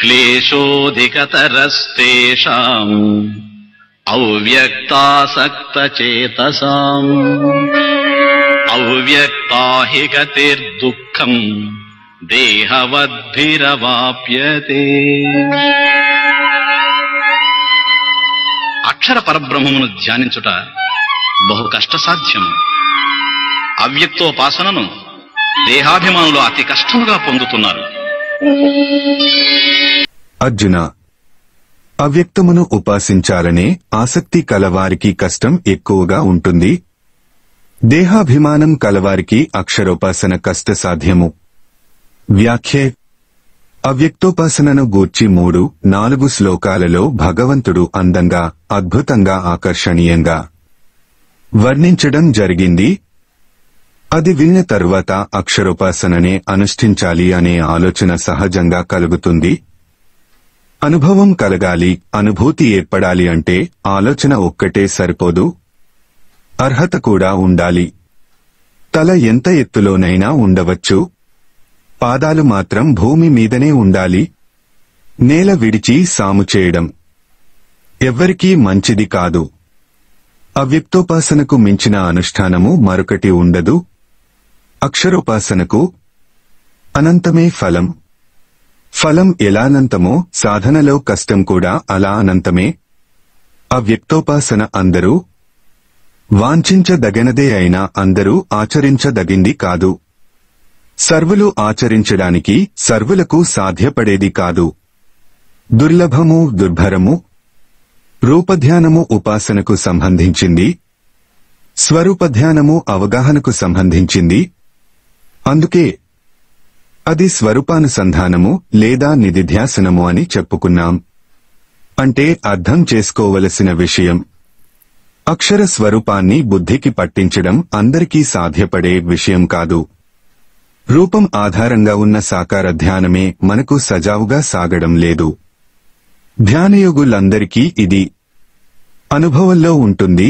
క్లేశోధికతరస్తేషాం అవ్యక్తసక్తేత అవ్యక్తర్దుఃఖం హి దేహవద్భిరవాప్యతే అక్షర పరబ్రహ్మమును ధ్యానించుట బహు కష్టసాధ్యము అవ్యక్తోపాసనను దేహాభిమానులు అతి కష్టంగా పొందుతున్నారు అర్జున అవ్యక్తమును ఉపాసించాలనే ఆసక్తి కలవారికి కష్టం ఎక్కువగా ఉంటుంది దేహాభిమానం కలవారికి అక్షరోపాసన కష్ట సాధ్యము వ్యాఖ్యే అవ్యక్తోపాసనను గూర్చి మూడు నాలుగు శ్లోకాలలో భగవంతుడు అందంగా అద్భుతంగా ఆకర్షణీయంగా వర్ణించడం జరిగింది అది విన్న తర్వాత అక్షరోపాసననే అనుష్ఠించాలి అనే ఆలోచన సహజంగా కలుగుతుంది అనుభవం కలగాలి అనుభూతి ఏర్పడాలి అంటే ఆలోచన ఒక్కటే సరిపోదు అర్హత కూడా ఉండాలి తల ఎంత ఎత్తులోనైనా ఉండవచ్చు పాదాలు మాత్రం భూమి మీదనే ఉండాలి నేల విడిచి సాము చేయడం ఎవ్వరికీ మంచిది కాదు అవ్యక్తోపాసనకు మించిన అనుష్ఠానము మరొకటి ఉండదు అక్షరోపాసనకు అనంతమే ఫలం ఫలం ఎలానంతమో సాధనలో కష్టం కూడా అలా అనంతమే అవ్యక్తోపాసన అందరూ వాంఛించదగినదే అయినా అందరూ ఆచరించదగింది కాదు సర్వులు ఆచరించడానికి సర్వులకు సాధ్యపడేది కాదు దుర్లభము దుర్భరము రూపధ్యానము ఉపాసనకు సంబంధించింది స్వరూపధ్యానము అవగాహనకు సంబంధించింది అందుకే అది స్వరూపానుసంధానము లేదా నిధిధ్యాసనము అని చెప్పుకున్నాం అంటే అర్థం చేసుకోవలసిన విషయం అక్షర స్వరూపాన్ని బుద్ధికి పట్టించడం అందరికీ సాధ్యపడే విషయం కాదు రూపం ఆధారంగా ఉన్న సాకార ధ్యానమే మనకు సజావుగా సాగడం లేదు ధ్యానయోగులందరికీ ఇది అనుభవంలో ఉంటుంది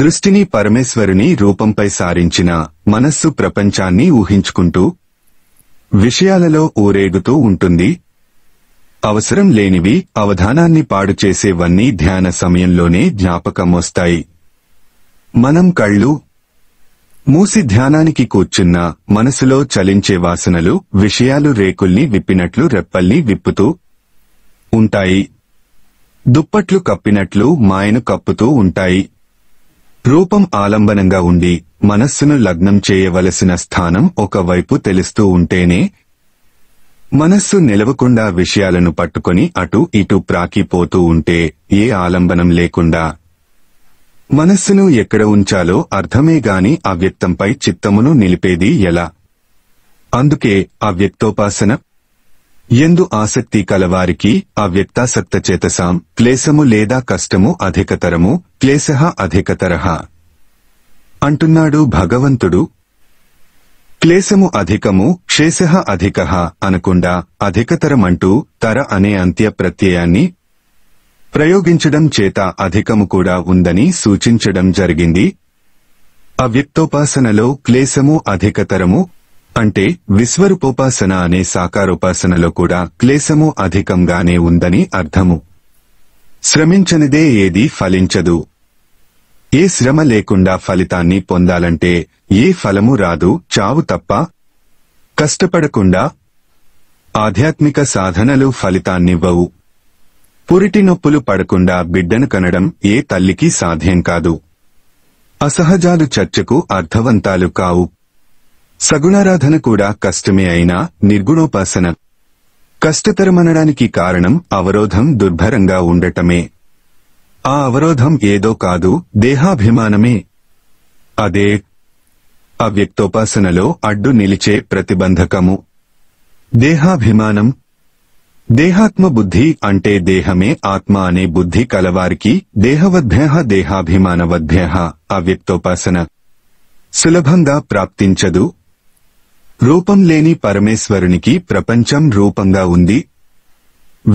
దృష్టిని పరమేశ్వరుని రూపంపై సారించిన మనస్సు ప్రపంచాన్ని ఊహించుకుంటూ విషయాలలో ఊరేగుతూ ఉంటుంది అవసరం లేనివి అవధానాన్ని పాడు చేసేవన్నీ ధ్యాన సమయంలోనే జ్ఞాపకం వస్తాయి మనం కళ్ళు మూసి ధ్యానానికి కూర్చున్న మనసులో చలించే వాసనలు విషయాలు రేకుల్ని విప్పినట్లు రెప్పల్ని విప్పుతూ ఉంటాయి దుప్పట్లు కప్పినట్లు మాయను కప్పుతూ ఉంటాయి రూపం ఆలంబనంగా ఉండి మనస్సును లగ్నం చేయవలసిన స్థానం ఒకవైపు తెలుస్తూ ఉంటేనే మనస్సు నిలవకుండా విషయాలను పట్టుకొని అటు ఇటు ప్రాకిపోతూ ఉంటే ఏ ఆలంబనం లేకుండా మనస్సును ఎక్కడ ఉంచాలో అర్థమే గాని అవ్యక్తంపై చిత్తమును నిలిపేది ఎలా అందుకే అవ్యక్తోపాసన ఎందు ఆసక్తి కలవారికి చేతసాం క్లేశము లేదా కష్టము అధికతరము క్లేశ అధికతరహ అంటున్నాడు భగవంతుడు క్లేశము అధికము క్షేశ అధిక అనకుండా అధికతరమంటూ తర అనే అంత్య ప్రత్యయాన్ని ప్రయోగించడం చేత అధికము కూడా ఉందని సూచించడం జరిగింది అవ్యక్తోపాసనలో క్లేశము అధికతరము అంటే విశ్వరూపోపాసన అనే సాకారోపాసనలో కూడా క్లేశము అధికంగానే ఉందని అర్థము శ్రమించనిదే ఏది ఫలించదు ఏ శ్రమ లేకుండా ఫలితాన్ని పొందాలంటే ఏ ఫలము రాదు చావు తప్ప కష్టపడకుండా ఆధ్యాత్మిక సాధనలు ఫలితాన్నివ్వవు పురిటి నొప్పులు పడకుండా బిడ్డను కనడం ఏ తల్లికి సాధ్యం కాదు అసహజాలు చర్చకు అర్థవంతాలు కావు సగుణారాధన కూడా కష్టమే అయినా నిర్గుణోపాసన కష్టతరమనడానికి కారణం అవరోధం దుర్భరంగా ఉండటమే ఆ అవరోధం ఏదో కాదు దేహాభిమానమే అదే అవ్యక్తోపాసనలో అడ్డు నిలిచే ప్రతిబంధకము దేహాభిమానం దేహాత్మ బుద్ధి అంటే దేహమే ఆత్మ అనే బుద్ధి కలవారికి దేహవద్భ్యహ దేహాభిమానవద్భ్యహ అవ్యక్తోపాసన సులభంగా ప్రాప్తించదు రూపం లేని పరమేశ్వరునికి ప్రపంచం రూపంగా ఉంది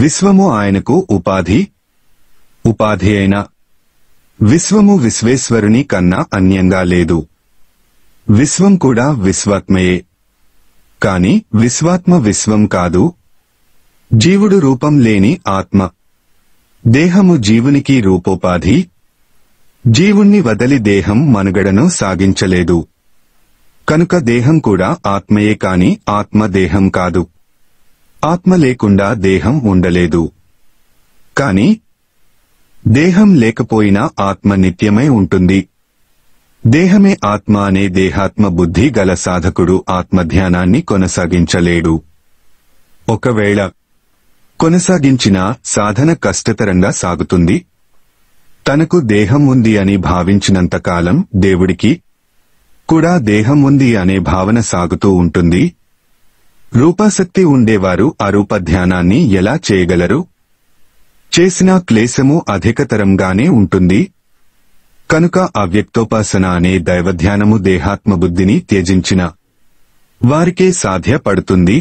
విశ్వము ఆయనకు ఉపాధి ఉపాధి అయిన విశ్వము విశ్వేశ్వరుని కన్నా అన్యంగా లేదు విశ్వం కూడా విశ్వాత్మయే కాని విశ్వాత్మ విశ్వం కాదు జీవుడు రూపం లేని ఆత్మ దేహము జీవునికి రూపోపాధి జీవుణ్ణి వదలి దేహం మనుగడను సాగించలేదు కనుక దేహం కూడా ఆత్మయే కాని ఆత్మ దేహం కాదు ఆత్మ లేకుండా దేహం ఉండలేదు కాని దేహం లేకపోయినా ఆత్మ నిత్యమై ఉంటుంది దేహమే ఆత్మ అనే దేహాత్మ బుద్ధి గల సాధకుడు ఆత్మధ్యానాన్ని కొనసాగించలేడు ఒకవేళ కొనసాగించిన సాధన కష్టతరంగా సాగుతుంది తనకు దేహం ఉంది అని భావించినంతకాలం దేవుడికి కూడా దేహం ఉంది అనే భావన సాగుతూ ఉంటుంది రూపాసక్తి ఉండేవారు అరూప ధ్యానాన్ని ఎలా చేయగలరు చేసిన క్లేశము అధికతరంగానే ఉంటుంది కనుక అవ్యక్తోపాసన అనే దైవధ్యానము దేహాత్మబుద్ధిని త్యజించిన వారికే సాధ్యపడుతుంది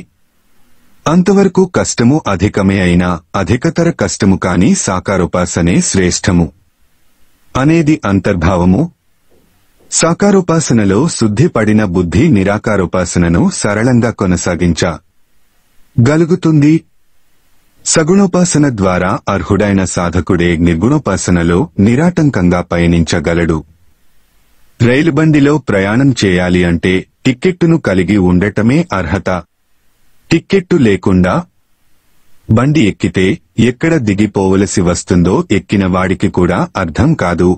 అంతవరకు కష్టము అధికమే అయినా అధికతర కష్టము కాని సాకారోపాసనే శ్రేష్టము అనేది అంతర్భావము సాకారోపాసనలో శుద్ధి పడిన బుద్ధి నిరాకారోపాసనను సరళంగా కొనసాగించ గలుగుతుంది సగుణోపాసన ద్వారా అర్హుడైన సాధకుడే నిర్గుణోపాసనలో నిరాటంకంగా పయనించగలడు రైలుబండిలో ప్రయాణం చేయాలి అంటే టిక్కెట్టును కలిగి ఉండటమే అర్హత టిక్కెట్టు లేకుండా బండి ఎక్కితే ఎక్కడ దిగిపోవలసి వస్తుందో ఎక్కిన వాడికి కూడా అర్థం కాదు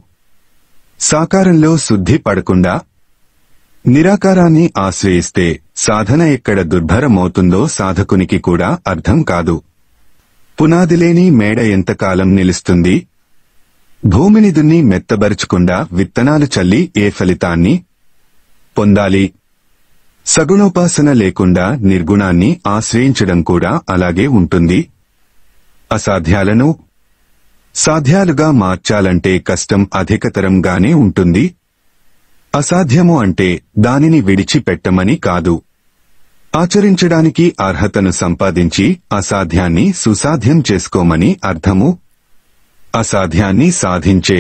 సాకారంలో శుద్ధి పడకుండా నిరాకారాన్ని ఆశ్రయిస్తే సాధన ఎక్కడ దుర్భరమవుతుందో సాధకునికి కూడా అర్థం కాదు పునాదిలేని మేడ ఎంతకాలం నిలుస్తుంది భూమిని దున్ని మెత్తబరుచుకుండా విత్తనాలు చల్లి ఏ ఫలితాన్ని పొందాలి సగుణోపాసన లేకుండా నిర్గుణాన్ని ఆశ్రయించడం కూడా అలాగే ఉంటుంది అసాధ్యాలను సాధ్యాలుగా మార్చాలంటే కష్టం అధికతరంగానే ఉంటుంది అసాధ్యము అంటే దానిని విడిచిపెట్టమని కాదు ఆచరించడానికి అర్హతను సంపాదించి అసాధ్యాన్ని సుసాధ్యం చేసుకోమని అర్థము అసాధ్యాన్ని సాధించే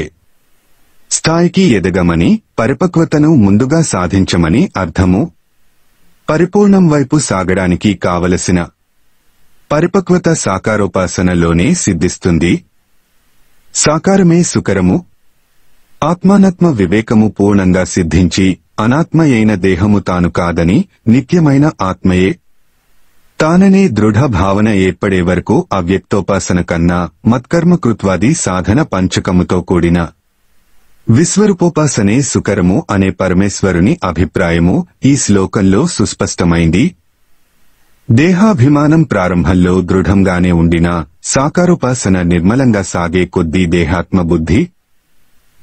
స్థాయికి ఎదగమని పరిపక్వతను ముందుగా సాధించమని అర్థము పరిపూర్ణం వైపు సాగడానికి కావలసిన పరిపక్వత సాకారోపాసనలోనే సిద్ధిస్తుంది సాకారమే సుకరము ఆత్మానత్మ వివేకము పూర్ణంగా సిద్ధించి అనాత్మయైన దేహము తాను కాదని నిత్యమైన ఆత్మయే తాననే దృఢ భావన ఏర్పడే వరకు అవ్యక్తోపాసన కన్నా మత్కర్మకృత్వాది సాధన పంచకముతో కూడిన విశ్వరూపోపాసనే సుకరము అనే పరమేశ్వరుని అభిప్రాయము ఈ శ్లోకంలో సుస్పష్టమైంది దేహాభిమానం ప్రారంభంలో దృఢంగానే ఉండినా సాకారోపాసన నిర్మలంగా సాగే కొద్దీ దేహాత్మ బుద్ధి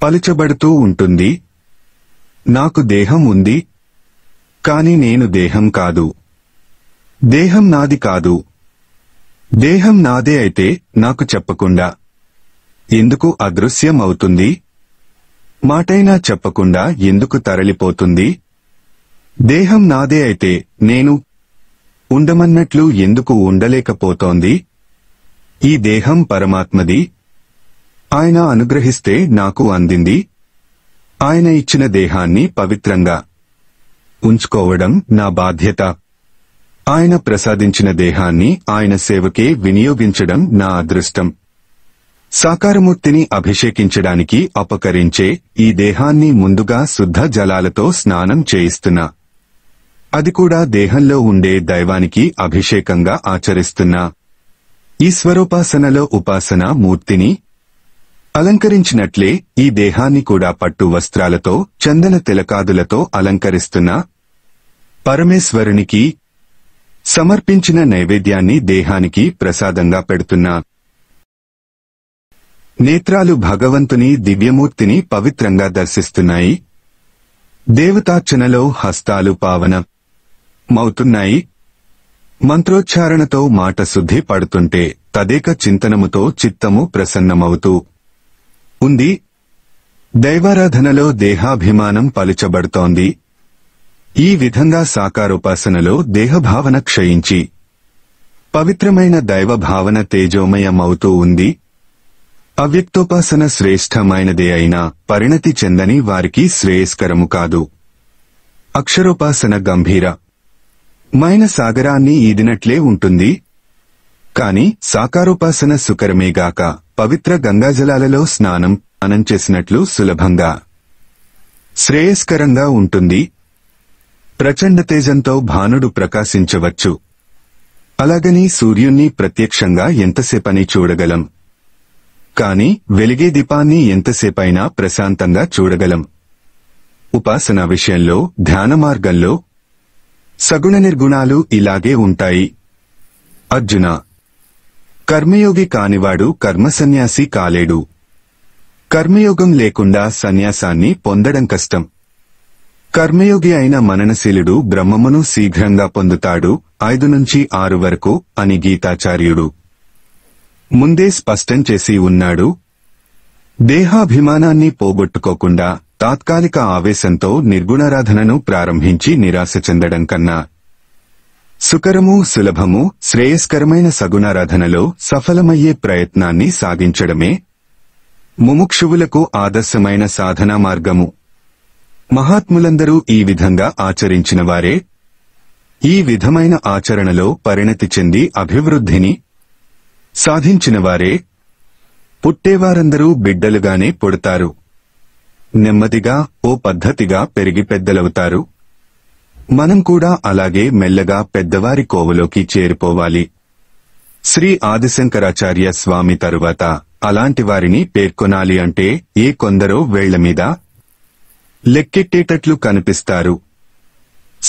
పలుచబడుతూ ఉంటుంది నాకు దేహం ఉంది కాని నేను దేహం కాదు దేహం నాది కాదు దేహం నాదే అయితే నాకు చెప్పకుండా ఎందుకు అదృశ్యం అవుతుంది మాటైనా చెప్పకుండా ఎందుకు తరలిపోతుంది దేహం నాదే అయితే నేను ఉండమన్నట్లు ఎందుకు ఉండలేకపోతోంది ఈ దేహం పరమాత్మది ఆయన అనుగ్రహిస్తే నాకు అందింది ఆయన ఇచ్చిన దేహాన్ని పవిత్రంగా ఉంచుకోవడం నా బాధ్యత ఆయన ప్రసాదించిన దేహాన్ని ఆయన సేవకే వినియోగించడం నా అదృష్టం సాకారమూర్తిని అభిషేకించడానికి అపకరించే ఈ దేహాన్ని ముందుగా శుద్ధ జలాలతో స్నానం చేయిస్తున్నా అది కూడా దేహంలో ఉండే దైవానికి అభిషేకంగా ఆచరిస్తున్న ఈశ్వరోపాసనలో ఉపాసన మూర్తిని అలంకరించినట్లే ఈ దేహాన్ని కూడా పట్టు వస్త్రాలతో చందన తిలకాదులతో అలంకరిస్తున్న పరమేశ్వరునికి సమర్పించిన నైవేద్యాన్ని దేహానికి ప్రసాదంగా పెడుతున్న నేత్రాలు భగవంతుని దివ్యమూర్తిని పవిత్రంగా దర్శిస్తున్నాయి దేవతార్చనలో హస్తాలు పావన మౌతున్నాయి మంత్రోచ్చారణతో మాట శుద్ధి పడుతుంటే తదేక చింతనముతో చిత్తము ప్రసన్నమవుతూ ఉంది దైవారాధనలో దేహాభిమానం పలుచబడుతోంది ఈ విధంగా సాకారోపాసనలో దేహభావన క్షయించి పవిత్రమైన దైవభావన తేజోమయమవుతూ ఉంది అవ్యక్తోపాసన శ్రేష్టమైనదే అయినా పరిణతి చెందని వారికి శ్రేయస్కరము కాదు అక్షరోపాసన గంభీర మైన సాగరాన్ని ఈదినట్లే ఉంటుంది కాని సాకారోపాసన సుకరమేగాక పవిత్ర గంగాజలాలలో స్నానం అనం చేసినట్లు సులభంగా శ్రేయస్కరంగా ఉంటుంది ప్రచండ తేజంతో భానుడు ప్రకాశించవచ్చు అలాగని సూర్యుణ్ణి ప్రత్యక్షంగా ఎంతసేపని చూడగలం కాని వెలిగే దీపాన్ని ఎంతసేపైనా ప్రశాంతంగా చూడగలం ఉపాసన విషయంలో ధ్యాన మార్గంలో సగుణ నిర్గుణాలు ఇలాగే ఉంటాయి అర్జున కర్మయోగి కానివాడు కర్మసన్యాసి కాలేడు కర్మయోగం లేకుండా సన్యాసాన్ని పొందడం కష్టం కర్మయోగి అయిన మననశీలుడు బ్రహ్మమును శీఘ్రంగా పొందుతాడు ఐదు నుంచి ఆరు వరకు అని గీతాచార్యుడు ముందే స్పష్టం చేసి ఉన్నాడు దేహాభిమానాన్ని పోగొట్టుకోకుండా తాత్కాలిక ఆవేశంతో నిర్గుణారాధనను ప్రారంభించి నిరాశ చెందడం కన్నా సుకరము సులభము శ్రేయస్కరమైన సగుణారాధనలో సఫలమయ్యే ప్రయత్నాన్ని సాగించడమే ముముక్షువులకు ఆదర్శమైన సాధనా మార్గము మహాత్ములందరూ ఈ విధంగా ఆచరించిన వారే ఈ విధమైన ఆచరణలో పరిణతి చెంది అభివృద్ధిని సాధించినవారే పుట్టేవారందరూ బిడ్డలుగానే పుడతారు నెమ్మదిగా ఓ పద్ధతిగా పెరిగి పెద్దలవుతారు మనం కూడా అలాగే మెల్లగా పెద్దవారి కోవలోకి చేరిపోవాలి శ్రీ ఆదిశంకరాచార్య స్వామి తరువాత అలాంటి వారిని పేర్కొనాలి అంటే ఏ కొందరో మీద లెక్కెట్టేటట్లు కనిపిస్తారు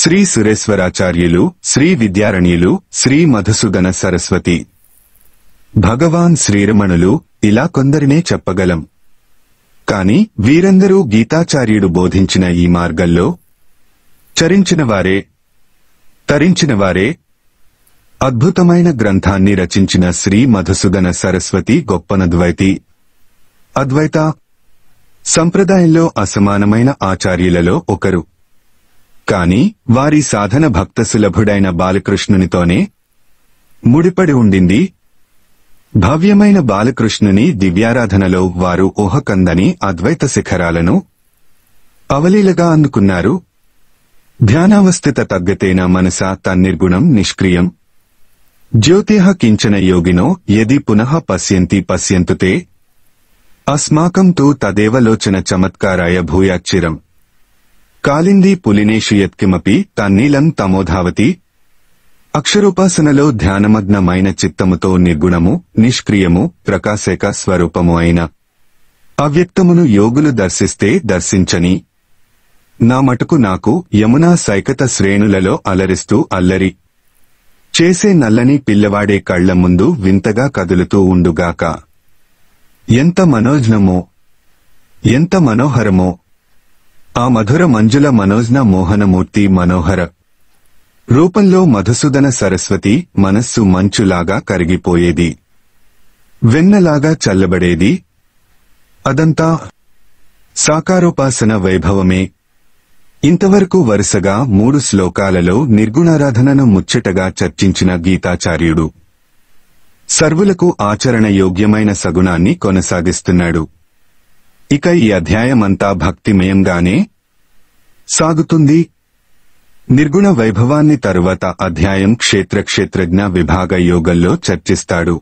శ్రీ సురేశ్వరాచార్యులు శ్రీ విద్యారణ్యులు శ్రీ మధుసూదన సరస్వతి భగవాన్ శ్రీరమణులు ఇలా కొందరినే చెప్పగలం కాని వీరందరూ గీతాచార్యుడు బోధించిన ఈ మార్గంలో చరించినవారే తరించినవారే అద్భుతమైన గ్రంథాన్ని రచించిన శ్రీ మధుసూదన సరస్వతి గొప్పనద్వైతి అద్వైత సంప్రదాయంలో అసమానమైన ఆచార్యులలో ఒకరు కాని వారి సాధన భక్త సులభుడైన బాలకృష్ణునితోనే ముడిపడి ఉండింది భవ్యమైన బాలకృష్ణుని దివ్యారాధనలో వారు ఊహకందని అద్వైత శిఖరాలను అవలీలగా అందుకున్నారు ధ్యానావస్థిత తగ్గతేన మనస తన్నిర్గుణం నిష్క్రియం జ్యోతిహ కించన యోగినో యది పునః పశ్యంతి పశ్యంతుతే అస్మాకం తు తదేవలోచన చమత్కారాయ భూయాచ్చిరం కాలిందీ పులినేషు యత్కిమపి తన్నీలం తమోధావతి అక్షరోపాసనలో ధ్యానమగ్నమైన చిత్తముతో నిర్గుణము నిష్క్రియము ప్రకాశక స్వరూపము అయిన అవ్యక్తమును యోగులు దర్శిస్తే దర్శించని నా మటుకు నాకు యమునా సైకత శ్రేణులలో అలరిస్తూ అల్లరి చేసే నల్లని పిల్లవాడే కళ్ల ముందు వింతగా కదులుతూ ఉండుగాక ఎంత మనోజ్ఞమో ఎంత మనోహరమో ఆ మధుర మంజుల మనోజ్ఞ మోహనమూర్తి మనోహర రూపంలో మధుసూదన సరస్వతి మనస్సు మంచులాగా కరిగిపోయేది వెన్నలాగా చల్లబడేది అదంతా సాకారోపాసన వైభవమే ఇంతవరకు వరుసగా మూడు శ్లోకాలలో నిర్గుణారాధనను ముచ్చటగా చర్చించిన గీతాచార్యుడు సర్వులకు ఆచరణ యోగ్యమైన సగుణాన్ని కొనసాగిస్తున్నాడు ఇక ఈ అధ్యాయమంతా భక్తిమయంగానే సాగుతుంది నిర్గుణ వైభవాన్ని తరువాత అధ్యాయం క్షేత్ర క్షేత్రజ్ఞ విభాగ యోగంలో చర్చిస్తాడు